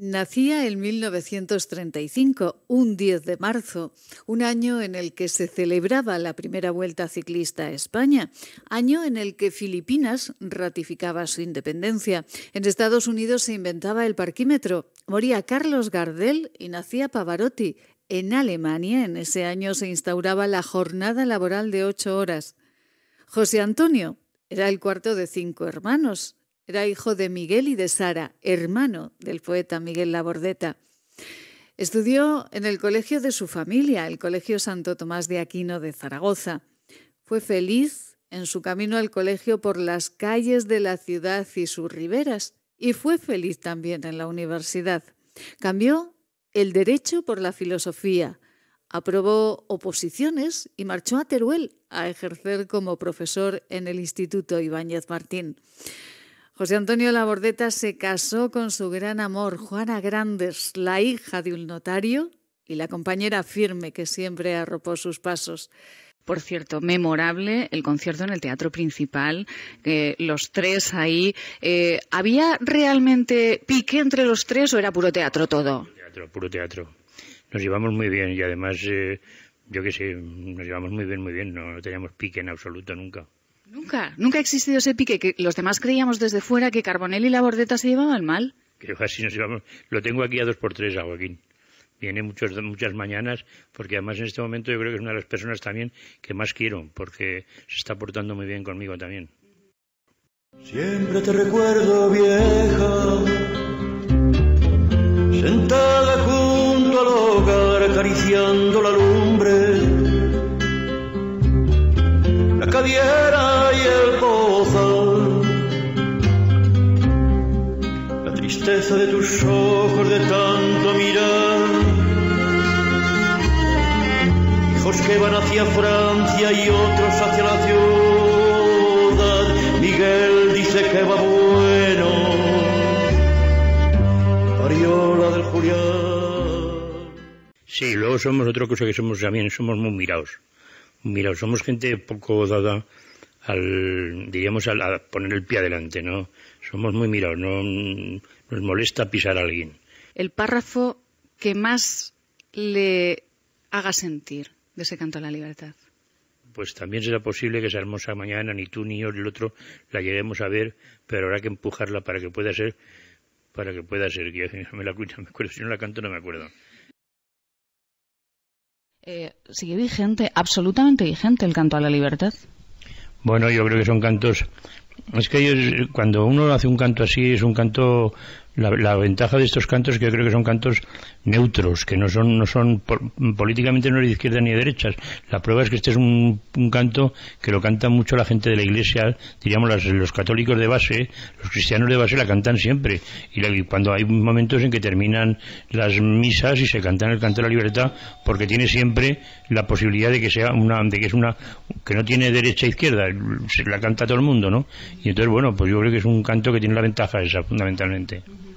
Nacía en 1935, un 10 de marzo, un año en el que se celebraba la primera vuelta ciclista a España, año en el que Filipinas ratificaba su independencia. En Estados Unidos se inventaba el parquímetro, moría Carlos Gardel y nacía Pavarotti. En Alemania, en ese año, se instauraba la jornada laboral de ocho horas. José Antonio era el cuarto de cinco hermanos. Era hijo de Miguel y de Sara, hermano del poeta Miguel Labordeta. Estudió en el colegio de su familia, el Colegio Santo Tomás de Aquino de Zaragoza. Fue feliz en su camino al colegio por las calles de la ciudad y sus riberas, y fue feliz también en la universidad. Cambió el derecho por la filosofía, aprobó oposiciones y marchó a Teruel a ejercer como profesor en el Instituto Ibáñez Martín. José Antonio Labordeta se casó con su gran amor, Juana Grandes, la hija de un notario y la compañera firme que siempre arropó sus pasos. Por cierto, memorable el concierto en el Teatro Principal, los tres ahí. Eh, ¿Había realmente pique entre los tres o era puro teatro todo? Puro teatro, puro teatro. Nos llevamos muy bien y además, eh, yo qué sé, nos llevamos muy bien, muy bien. No, no teníamos pique en absoluto nunca. Nunca, nunca ha existido ese pique que los demás creíamos desde fuera que Carbonell y la Bordeta se llevaban mal. Que así nos Lo tengo aquí a dos por tres Joaquín. Viene muchos, muchas mañanas, porque además en este momento yo creo que es una de las personas también que más quiero, porque se está portando muy bien conmigo también. Siempre te recuerdo, vieja, sentada junto al hogar, acariciando la lumbre, la de tus ojos de tanto mirar. Hijos que van hacia Francia y otros hacia la ciudad. Miguel dice que va bueno. Pariola del Julián. Sí, luego somos otra cosa que somos también, somos muy mirados. Mirados, somos gente poco dada al, diríamos, a poner el pie adelante, ¿no? Somos muy mirados, no nos molesta pisar a alguien. El párrafo que más le haga sentir de ese canto a la libertad. Pues también será posible que esa hermosa mañana, ni tú ni yo ni el otro, la lleguemos a ver, pero habrá que empujarla para que pueda ser, para que pueda ser, que me la me acuerdo, si no la canto no me acuerdo. Eh, sigue vigente, absolutamente vigente el canto a la libertad. Bueno, yo creo que son cantos. Es que ellos, cuando uno hace un canto así, es un canto la, ventaja de estos cantos es que yo creo que son cantos neutros, que no son, no son políticamente no de izquierda ni de derechas. La prueba es que este es un, canto que lo canta mucho la gente de la iglesia, diríamos los católicos de base, los cristianos de base la cantan siempre. Y, cuando hay momentos en que terminan las misas y se cantan el canto de la libertad, porque tiene siempre la posibilidad de que sea una, de que es una, que no tiene derecha e izquierda, se la canta todo el mundo, ¿no? Y entonces, bueno, pues yo creo que es un canto que tiene la ventaja esa, fundamentalmente.